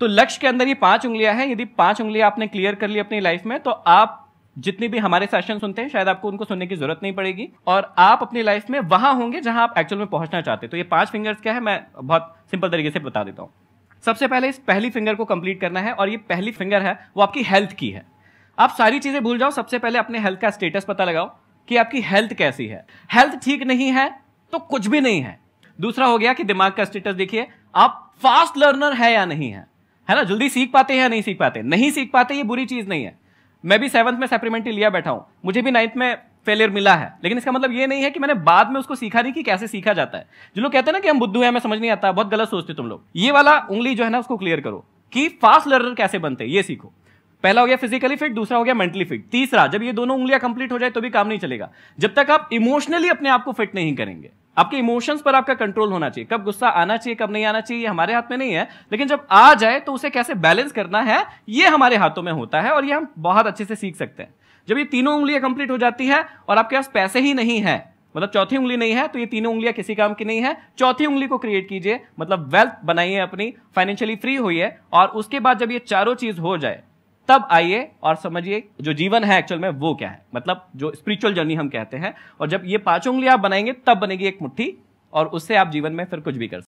तो लक्ष्य के अंदर ये पांच उंगलियां हैं यदि पांच उंगलियां आपने क्लियर कर ली अपनी लाइफ में तो आप जितनी भी हमारे सेशन सुनते हैं शायद आपको उनको सुनने की जरूरत नहीं पड़ेगी और आप अपनी लाइफ में वहां होंगे जहां आप एक्चुअल में पहुंचना चाहते हैं तो ये पांच फिंगर्स क्या है मैं बहुत सिंपल तरीके से बता देता हूं सबसे पहले इस पहली फिंगर को कंप्लीट करना है और ये पहली फिंगर है वो आपकी हेल्थ की है आप सारी चीज़ें भूल जाओ सबसे पहले अपने हेल्थ का स्टेटस पता लगाओ कि आपकी हेल्थ कैसी है हेल्थ ठीक नहीं है तो कुछ भी नहीं है दूसरा हो गया कि दिमाग का स्टेटस देखिए आप फास्ट लर्नर है या नहीं है है ना जल्दी सीख पाते हैं या नहीं सीख पाते नहीं सीख पाते ये बुरी चीज़ नहीं है मैं भी सेवन्थ में सप्लीमेंट्री लिया बैठा हूं मुझे भी नाइन्थ में फेलियर मिला है लेकिन इसका मतलब ये नहीं है कि मैंने बाद में उसको सीखा नहीं कि कैसे सीखा जाता है जो लोग कहते हैं ना कि हम बुद्धू हैं हमें समझ नहीं आता बहुत गलत सोचते तुम लोग ये वाला उंगली जो है ना उसको क्लियर करो कि फास्ट लर्नर कैसे बनते हैं ये सीखो पहला हो गया फिजिकली फिट दूसरा हो गया मेंटली फिट तीसरा जब ये दोनों उंगलियां कंप्लीट हो जाए तो भी काम नहीं चलेगा जब तक आप इमोशनली अपने आप को फिट नहीं करेंगे आपके इमोशंस पर आपका कंट्रोल होना चाहिए कब गुस्सा आना चाहिए कब नहीं आना चाहिए हमारे हाथ में नहीं है लेकिन जब आ जाए तो उसे कैसे बैलेंस करना है ये हमारे हाथों में होता है और ये हम बहुत अच्छे से सीख सकते हैं जब ये तीनों उंगलियां कंप्लीट हो जाती है और आपके पास पैसे ही नहीं है मतलब चौथी उंगली नहीं है तो ये तीनों उंगलियां किसी काम की नहीं है चौथी उंगली को क्रिएट कीजिए मतलब वेल्थ बनाइए अपनी फाइनेंशियली फ्री है और उसके बाद जब ये चारों चीज हो जाए तब आइए और समझिए जो जीवन है एक्चुअल में वो क्या है मतलब जो स्पिरिचुअल जर्नी हम कहते हैं और जब ये पांचों उंगली आप बनाएंगे तब बनेगी एक मुट्ठी और उससे आप जीवन में फिर कुछ भी कर सकते